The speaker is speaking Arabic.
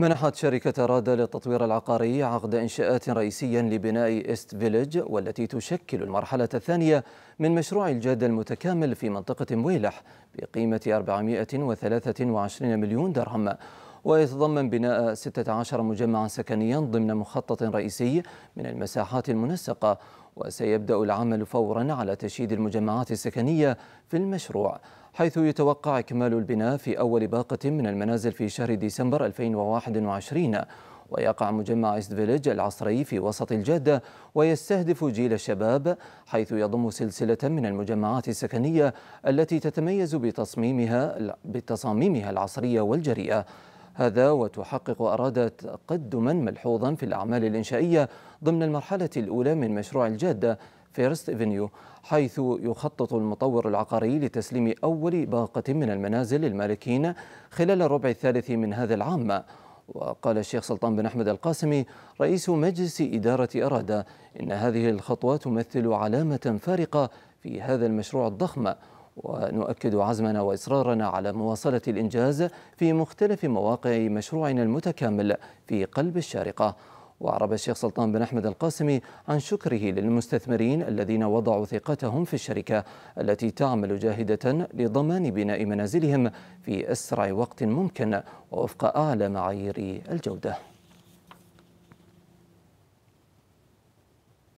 منحت شركة رادا للتطوير العقاري عقد إنشاءات رئيسيا لبناء إست فيليج والتي تشكل المرحلة الثانية من مشروع الجادة المتكامل في منطقة مويلح بقيمة 423 مليون درهم ويتضمن بناء 16 مجمعا سكنيا ضمن مخطط رئيسي من المساحات المنسقة وسيبدأ العمل فورا على تشييد المجمعات السكنية في المشروع حيث يتوقع إكمال البناء في أول باقة من المنازل في شهر ديسمبر 2021 ويقع مجمع إست فيليج العصري في وسط الجادة ويستهدف جيل الشباب حيث يضم سلسلة من المجمعات السكنية التي تتميز بتصميمها بتصاميمها العصرية والجريئة هذا وتحقق أراد تقدما ملحوظا في الأعمال الإنشائية ضمن المرحلة الأولى من مشروع الجادة فيرست افنيو حيث يخطط المطور العقاري لتسليم أول باقة من المنازل للمالكين خلال الربع الثالث من هذا العام وقال الشيخ سلطان بن أحمد القاسمي رئيس مجلس إدارة إرادة إن هذه الخطوة تمثل علامة فارقة في هذا المشروع الضخم ونؤكد عزمنا وإصرارنا على مواصلة الإنجاز في مختلف مواقع مشروعنا المتكامل في قلب الشارقة وأعرب الشيخ سلطان بن أحمد القاسمي عن شكره للمستثمرين الذين وضعوا ثقتهم في الشركة التي تعمل جاهدة لضمان بناء منازلهم في أسرع وقت ممكن ووفق أعلى معايير الجودة